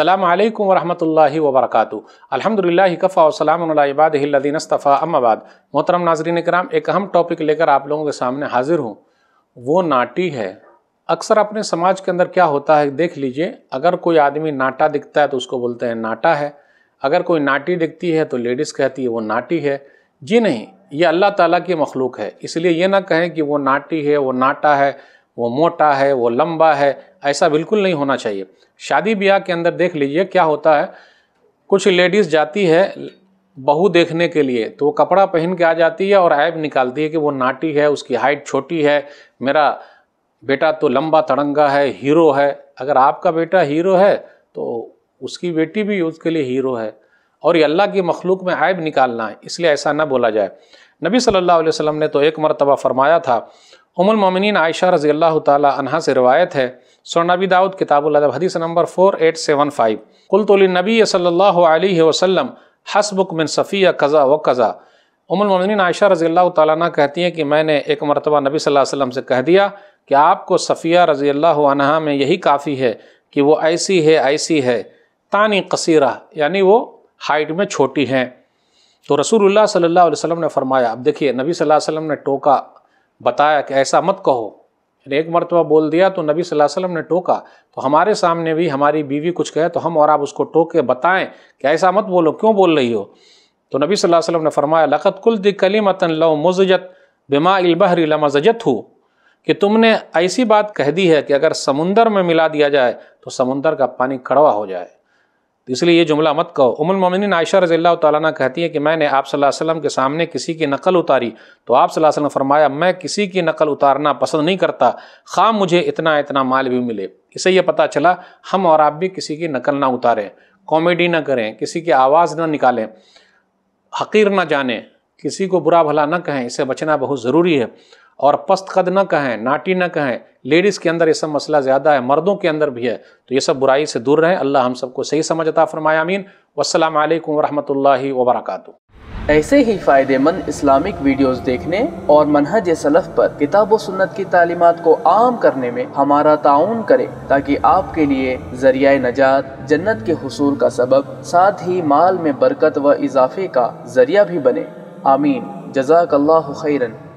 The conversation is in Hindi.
अल्लाम वरहमल वबरक अलहमदिल्ला कफ़ा वसलामबादीनस्तफ़ा अम्माबाद मोहतरम नाजरीन कराम एक अहम टॉपिक लेकर आप लोगों के सामने हाजिर हूँ वो नाटी है अक्सर अपने समाज के अंदर क्या होता है देख लीजिए अगर कोई आदमी नाटा दिखता है तो उसको बोलते हैं नाटा है अगर कोई नाटी दिखती है तो लेडीज़ कहती है वो नाटी है जी नहीं ये अल्लाह ताला की मखलूक है इसलिए ये ना कहें कि वो नाटी है वो नाटा है वो मोटा है वो लंबा है ऐसा बिल्कुल नहीं होना चाहिए शादी ब्याह के अंदर देख लीजिए क्या होता है कुछ लेडीज़ जाती है बहू देखने के लिए तो वो कपड़ा पहन के आ जाती है और ऐब निकालती है कि वो नाटी है उसकी हाइट छोटी है मेरा बेटा तो लंबा तड़ंगा है हीरो है अगर आपका बेटा हीरो है तो उसकी बेटी भी उसके लिए हीरो है और ये अल्लाह की मखलूक में ऐब निकालना है इसलिए ऐसा ना बोला जाए नबी सल्लल्लाहु अलैहि वसल्लम ने तो एक मरतबा फ़रमाया था उमलमिन आयशा रज़ी अल्लाह तह से रवायत है सोनबी दाऊद किताबुल हदीस number four eight seven five कुलतुलनबी नबी वसम हसबुक मिन सफ़िया कज़ा व कज़ा मोमिन आयशा रज़ी अल्लाह तह कहती हैं कि मैंने एक मरतबा नबी वसल्लम से कह दिया कि आपको सफ़िया रज़ी अल्लाह में यही काफ़ी है कि वो ऐसी है ऐसी है तानी कसीरा यानी वो हाइट में छोटी हैं तो रसूलुल्लाह सल्लल्लाहु अलैहि वसल्लम ने फरमाया अब देखिए नबी सल्लल्लाहु अलैहि वसल्लम ने टोका बताया कि ऐसा मत कहो एक मरतबा बोल दिया तो नबी सल्लल्लाहु अलैहि वसल्लम ने टोका तो हमारे सामने भी हमारी बीवी कुछ कहे तो हम और आप उसको टोक के बताएं कि ऐसा मत बोलो क्यों बोल रही हो तो नबी सल्लल्लाहु अलैहि वसल्लम ने फरमाया लक़त कुल कली मतन लो मुजत बिमा इलबहरी लमाजत हो कि तुमने ऐसी बात कह दी है कि अगर समुंदर में मिला दिया जाए तो समुंदर का पानी कड़वा हो जाए तो इसलिए ये जुमला मत कहो उमुल मोमिन आयशा रज़ील्ला तैना कहती है कि मैंने आप वसल्लम के सामने किसी की नकल उतारी तो आप वसल्लम फरमाया मैं किसी की नकल उतारना पसंद नहीं करता खाम मुझे इतना इतना माल भी मिले इसे ये पता चला हम और आप भी किसी की नकल ना उतारें कॉमेडी ना करें किसी की आवाज़ ना निकालें हकीर ना जाने किसी को बुरा भला ना कहें इसे बचना बहुत ज़रूरी है और पस्त कद ना कहें नाटी ना कहें लेडीज़ के अंदर ये सब मसला ज़्यादा है मर्दों के अंदर भी है तो ये सब बुराई से दूर रहें अल्लाह हम सबको सही समझ अता फरमाया अमीन वसलम वरहमल ऐसे ही फ़ायदेमंद इस्लामिक वीडियोस देखने और मनहज सलफ़ पर किताब व सुन्नत की तालीमत को आम करने में हमारा ताउन करें ताकि आपके लिए जरिया नजात जन्नत के हसूल का सबब साथ ही माल में बरकत व इजाफे का जरिया भी बने आमीन जजाक खैरन